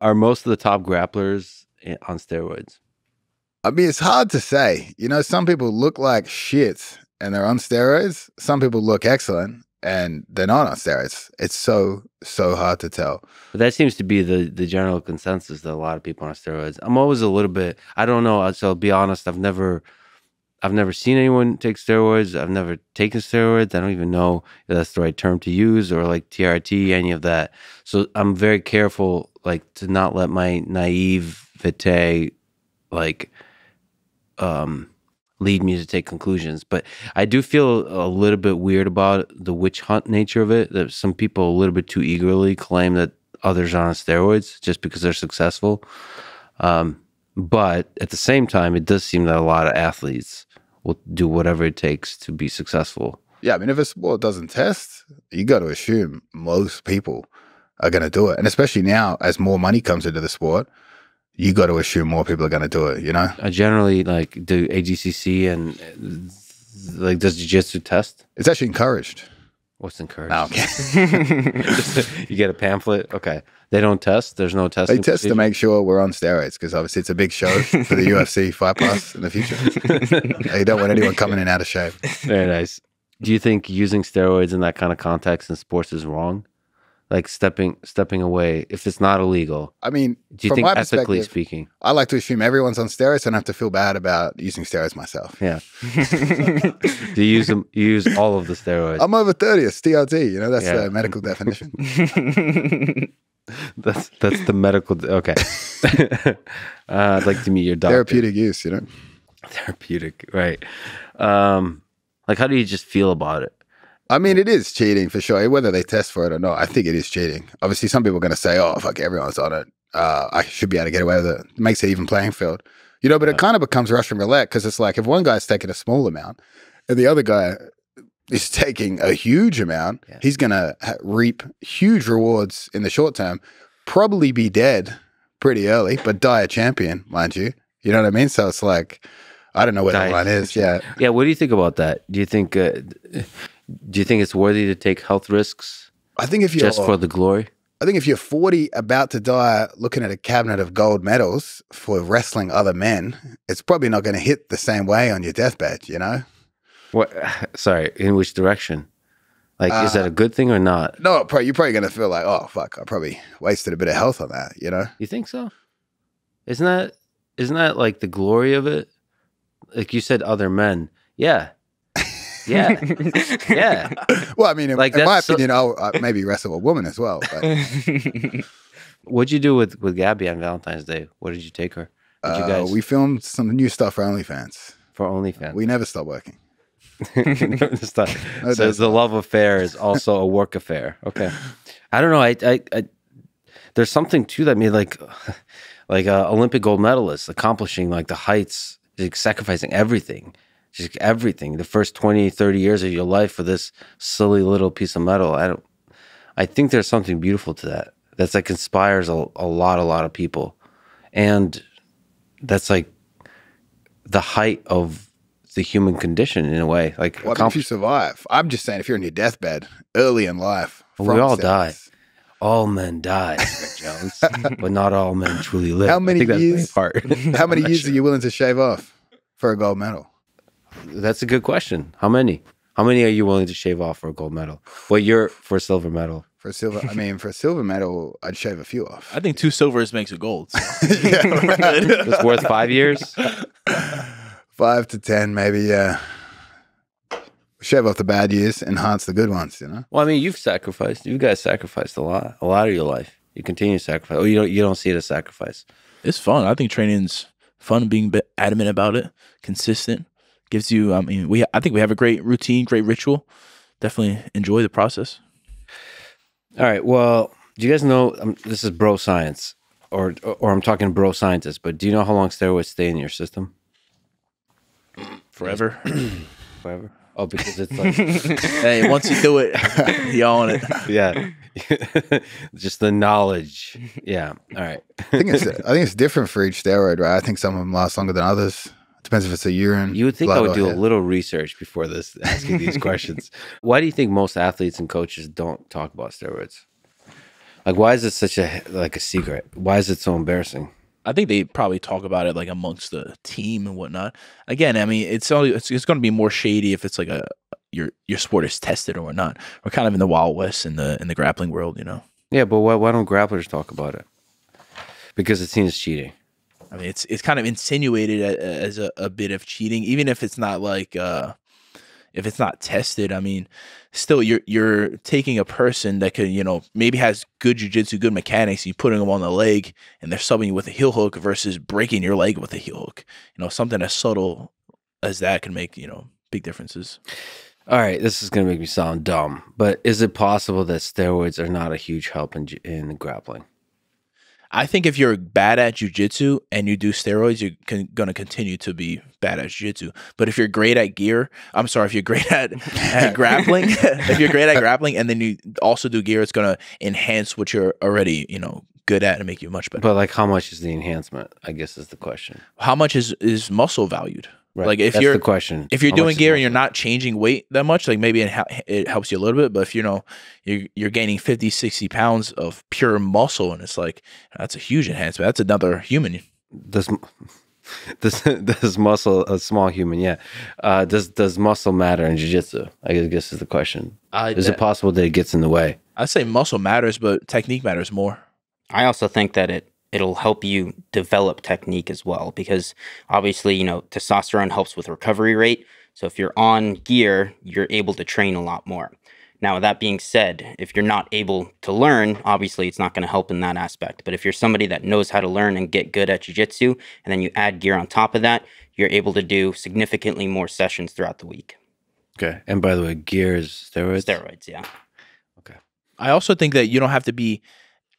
are most of the top grapplers on steroids? I mean, it's hard to say. You know, some people look like shit and they're on steroids. Some people look excellent and they're not on steroids. It's so so hard to tell. But that seems to be the the general consensus that a lot of people on steroids. I'm always a little bit. I don't know. Uh, so I'll be honest. I've never. I've never seen anyone take steroids. I've never taken steroids. I don't even know if that's the right term to use or like TRT, any of that. So I'm very careful like to not let my naivete like um lead me to take conclusions but i do feel a little bit weird about the witch hunt nature of it that some people a little bit too eagerly claim that others are on steroids just because they're successful um, but at the same time it does seem that a lot of athletes will do whatever it takes to be successful yeah i mean if a sport doesn't test you got to assume most people are going to do it. And especially now, as more money comes into the sport, you got to assume more people are going to do it. You know, I generally like do AGCC and like does jiu-jitsu test. It's actually encouraged. What's encouraged? Oh, okay. you get a pamphlet. Okay. They don't test. There's no testing. They test procedure. to make sure we're on steroids because obviously it's a big show for the UFC fight pass in the future. they don't want anyone coming in out of shape. Very nice. Do you think using steroids in that kind of context in sports is wrong? like stepping stepping away if it's not illegal? I mean, do you think ethically speaking? I like to assume everyone's on steroids, and I have to feel bad about using steroids myself. Yeah. do you use them? You use all of the steroids? I'm over thirty. It's TRT. You know, that's yeah. the medical definition. that's that's the medical. Okay. uh, I'd like to meet your doctor. Therapeutic use, you know. Therapeutic, right? Um, like, how do you just feel about it? I mean, it is cheating for sure. Whether they test for it or not, I think it is cheating. Obviously, some people are going to say, "Oh, fuck, everyone's on it. Uh, I should be able to get away with it." it makes it even playing field, you know. But yeah. it kind of becomes Russian roulette because it's like if one guy's taking a small amount and the other guy is taking a huge amount, yeah. he's going to reap huge rewards in the short term. Probably be dead pretty early, but die a champion, mind you. You know what I mean? So it's like. I don't know what that line is. Yeah. Yeah. What do you think about that? Do you think uh, do you think it's worthy to take health risks? I think if you're just for the glory. I think if you're 40 about to die looking at a cabinet of gold medals for wrestling other men, it's probably not going to hit the same way on your deathbed, you know? What sorry, in which direction? Like uh, is that a uh, good thing or not? No, you're probably going to feel like, "Oh, fuck, I probably wasted a bit of health on that," you know? You think so? Isn't that isn't that like the glory of it? Like you said other men. Yeah, yeah, yeah. well, I mean, in, like in my opinion, I'll uh, maybe wrestle a woman as well. What'd you do with with Gabby on Valentine's Day? Where did you take her? You uh, guys- we filmed some new stuff for OnlyFans. For OnlyFans, we never stop working. stop. No, so the love affair is also a work affair. Okay, I don't know. I, I, I there's something to that. I mean, like, like a uh, Olympic gold medalist accomplishing like the heights, like sacrificing everything She's like, everything. The first 20, 30 years of your life for this silly little piece of metal. I don't, I think there's something beautiful to that. That's like inspires a, a lot, a lot of people. And that's like the height of the human condition in a way. Like, what do you survive? I'm just saying, if you're in your deathbed early in life, we all die. All men die, Jones, but not all men truly live. How many years? Part. how many years sure. are you willing to shave off for a gold medal? That's a good question. How many? How many are you willing to shave off for a gold medal? What you're for a silver medal? For a silver, I mean, for a silver medal, I'd shave a few off. I think two silvers makes a gold. So. yeah, it's worth five years. Five to ten, maybe. Yeah. Shave off the bad years, enhance the good ones. You know. Well, I mean, you've sacrificed. You guys sacrificed a lot, a lot of your life. You continue to sacrifice. Oh, you don't. You don't see it as sacrifice. It's fun. I think training's fun. Being adamant about it, consistent gives you. I mean, we I think we have a great routine, great ritual. Definitely enjoy the process. All right. Well, do you guys know um, this is bro science, or or I'm talking bro scientists. But do you know how long steroids stay in your system? Forever. Forever. Oh, because it's like, hey, once you do it, you own it. Yeah, just the knowledge. Yeah. All right. I think it's I think it's different for each steroid, right? I think some of them last longer than others. Depends if it's a urine. You would think I would do head. a little research before this, asking these questions. Why do you think most athletes and coaches don't talk about steroids? Like, why is it such a like a secret? Why is it so embarrassing? I think they probably talk about it like amongst the team and whatnot. Again, I mean, it's only it's, it's going to be more shady if it's like a your your sport is tested or not. We're kind of in the wild west in the in the grappling world, you know. Yeah, but why why don't grapplers talk about it? Because it seems cheating. I mean, it's it's kind of insinuated as a, a bit of cheating, even if it's not like uh, if it's not tested. I mean, still you're you're taking a person that could you know maybe has good jujitsu, good mechanics. You putting them on the leg, and they're subbing you with a heel hook versus breaking your leg with a heel hook. You know, something as subtle as that can make you know big differences. All right, this is going to make me sound dumb, but is it possible that steroids are not a huge help in, in grappling? I think if you're bad at jujitsu and you do steroids, you're con going to continue to be bad at jujitsu. But if you're great at gear, I'm sorry, if you're great at, at grappling, if you're great at grappling and then you also do gear, it's going to enhance what you're already, you know, good at and make you much better. But like, how much is the enhancement? I guess is the question. How much is is muscle valued? Right. Like if That's you're the question, if you're How doing gear and you're not changing weight that much, like maybe it, it, helps you a little bit, but if you know you're, you're gaining 50, 60 pounds of pure muscle, and it's like that's a huge enhancement. That's another human. Does does does muscle a small human? Yeah. Uh, does does muscle matter in jujitsu? I guess is the question. is that, it possible that it gets in the way? I say muscle matters, but technique matters more. I also think that it it'll help you develop technique as well because obviously you know testosterone helps with recovery rate so if you're on gear you're able to train a lot more now that being said if you're not able to learn obviously it's not going to help in that aspect but if you're somebody that knows how to learn and get good at jiu-jitsu and then you add gear on top of that you're able to do significantly more sessions throughout the week okay and by the way gear is steroids steroids yeah okay i also think that you don't have to be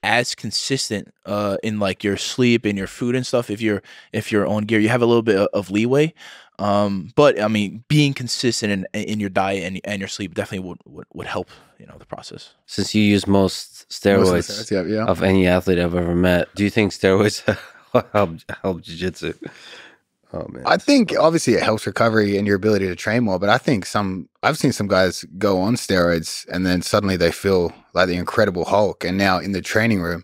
as consistent uh, in like your sleep and your food and stuff if you're if you're on gear you have a little bit of leeway um, but i mean being consistent in, in your diet and, and your sleep definitely would, would, would help you know the process since you use most steroids, most of, steroids yeah, yeah. of any athlete i've ever met do you think steroids help help jiu-jitsu Oh man. I think obviously it helps recovery and your ability to train more, but I think some I've seen some guys go on steroids and then suddenly they feel like the incredible Hulk and now in the training room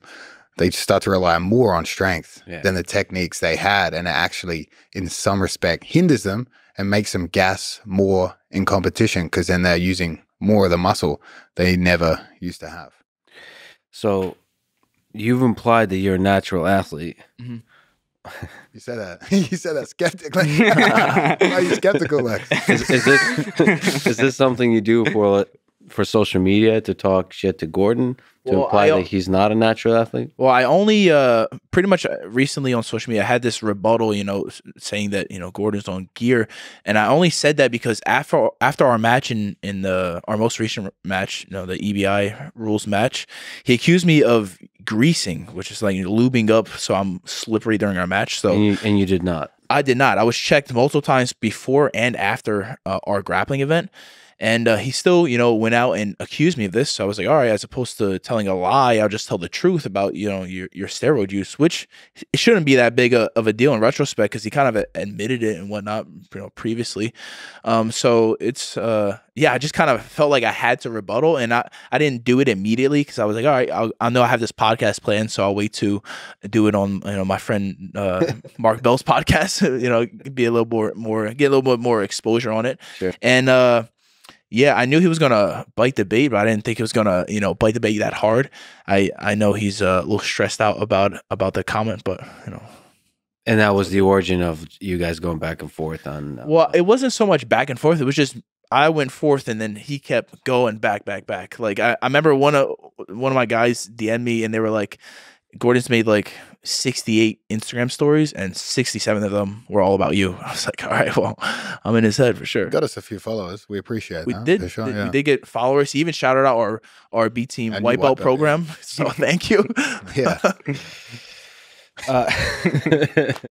they start to rely more on strength yeah. than the techniques they had and it actually in some respect hinders them and makes them gas more in competition because then they're using more of the muscle they never used to have. So you've implied that you're a natural athlete. Mm -hmm You said that. you said that skeptically. Why are you skeptical, Lex? Is, is this is this something you do for for social media to talk shit to Gordon to well, imply I, that he's not a natural athlete? Well, I only uh, pretty much uh, recently on social media I had this rebuttal, you know, saying that you know Gordon's on gear, and I only said that because after after our match in in the our most recent match, you know, the EBI rules match, he accused me of greasing, which is like lubing up, so I'm slippery during our match. So and you, and you did not. I did not. I was checked multiple times before and after uh, our grappling event and uh, he still, you know, went out and accused me of this. So I was like, all right, as opposed to telling a lie, I'll just tell the truth about, you know, your, your steroid use, which it shouldn't be that big a, of a deal in retrospect because he kind of admitted it and whatnot, you know, previously. Um, so it's, uh, yeah, I just kind of felt like I had to rebuttal and I, I didn't do it immediately because I was like, all right, I'll, I know I have this podcast planned, so I'll wait to do it on, you know, my friend uh, Mark Bell's podcast, you know, be a little more, more, get a little bit more exposure on it. Sure. And, uh, yeah, I knew he was gonna bite the bait, but I didn't think he was gonna, you know, bite the bait that hard. I I know he's uh, a little stressed out about about the comment, but you know. And that was the origin of you guys going back and forth on. Uh, well, it wasn't so much back and forth. It was just I went forth, and then he kept going back, back, back. Like I, I remember one of one of my guys DM'd me, and they were like, Gordon's made like 68 Instagram stories, and 67 of them were all about you. I was like, all right, well, I'm in his head for sure. Got us a few followers. We appreciate. We did. Sure. Th- yeah. We did get followers. He even shouted out our our B team and white belt program. Yeah. So thank you. yeah. Uh,